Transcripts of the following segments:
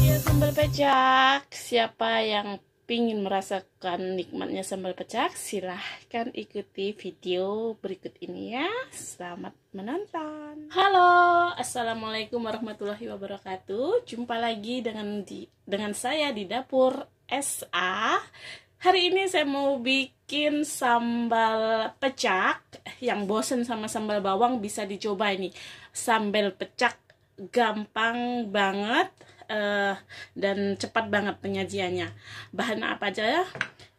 Iya, sambal pecak siapa yang ingin merasakan nikmatnya sambal pecak silahkan ikuti video berikut ini ya selamat menonton halo assalamualaikum warahmatullahi wabarakatuh jumpa lagi dengan di dengan saya di dapur SA Hari ini saya mau bikin sambal pecak Yang bosen sama sambal bawang bisa dicoba ini Sambal pecak gampang banget uh, Dan cepat banget penyajiannya Bahan apa aja ya?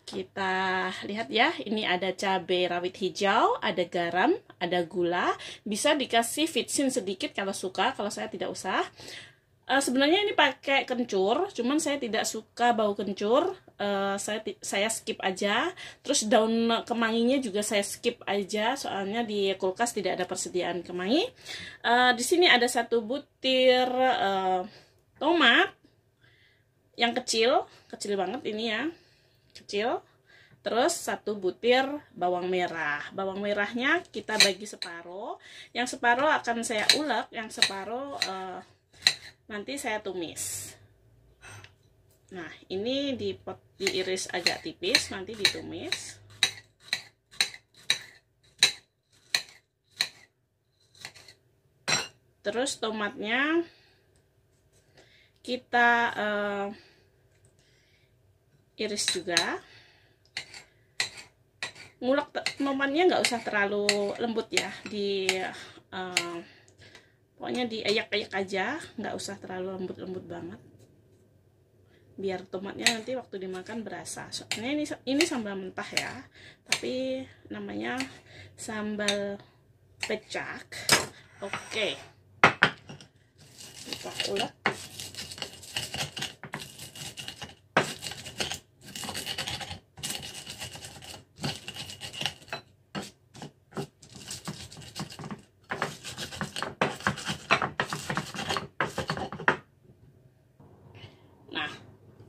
Kita lihat ya Ini ada cabai rawit hijau Ada garam, ada gula Bisa dikasih fitsin sedikit kalau suka Kalau saya tidak usah uh, sebenarnya ini pakai kencur cuman saya tidak suka bau kencur uh, saya saya skip aja terus daun kemanginya juga saya skip aja soalnya di kulkas tidak ada persediaan kemangi uh, eh, di sini ada satu butir uh, tomat yang kecil kecil banget ini ya kecil terus satu butir bawang merah bawang merahnya kita bagi separuh yang separuh akan saya ulek yang separuh uh, nanti saya tumis nah ini di diiris agak tipis nanti ditumis terus tomatnya kita uh, iris juga ngulek tomatnya nggak usah terlalu lembut ya di uh, pokoknya diayak-ayak aja nggak usah terlalu lembut-lembut banget biar tomatnya nanti waktu dimakan berasa soalnya ini ini sambal mentah ya tapi namanya sambal pecak oke okay. kita ulek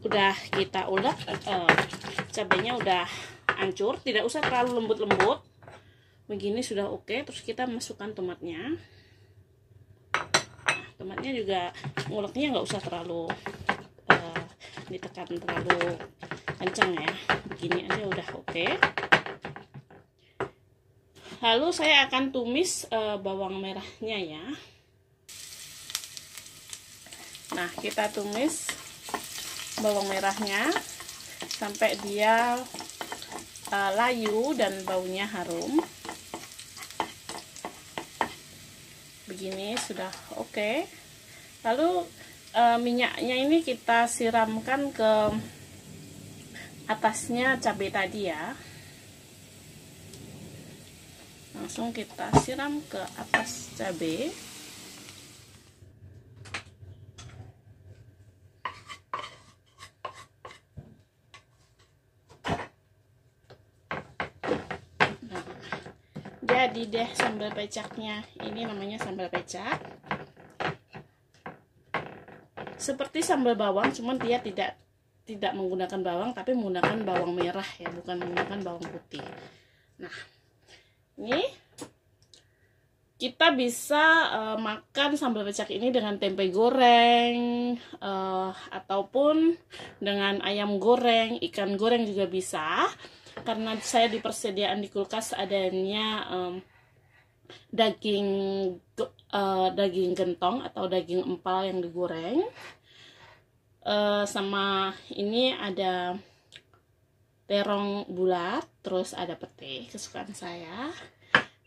udah kita ulek uh, eh, cabenya udah hancur tidak usah terlalu lembut-lembut begini sudah oke okay. terus kita masukkan tomatnya nah, tomatnya juga nguleknya nggak usah terlalu uh, ditekan terlalu kencang ya begini aja udah oke okay. lalu saya akan tumis uh, bawang merahnya ya nah kita tumis bawang merahnya sampai dia uh, layu dan baunya harum begini sudah oke okay. lalu uh, minyaknya ini kita siramkan ke atasnya cabai tadi ya langsung kita siram ke atas cabai jadi deh sambal pecaknya ini namanya sambal pecak seperti sambal bawang cuman dia tidak tidak menggunakan bawang tapi menggunakan bawang merah ya bukan menggunakan bawang putih nah ini kita bisa uh, makan sambal pecak ini dengan tempe goreng uh, ataupun dengan ayam goreng ikan goreng juga bisa karena saya di persediaan di kulkas adanya um, daging uh, daging gentong atau daging empal yang digoreng uh, sama ini ada terong bulat terus ada pete kesukaan saya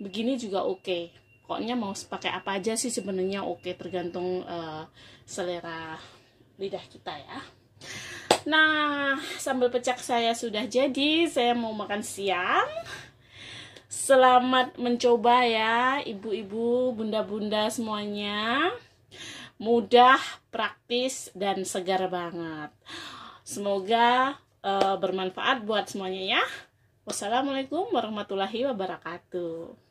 begini juga oke okay. pokoknya mau pakai apa aja sih sebenarnya oke okay, tergantung uh, selera lidah kita ya Nah, sambal pecak saya sudah jadi. Saya mau makan siang. Selamat mencoba ya, ibu-ibu, bunda-bunda semuanya. Mudah, praktis, dan segar banget. Semoga e, bermanfaat buat semuanya ya. Wassalamualaikum warahmatullahi wabarakatuh.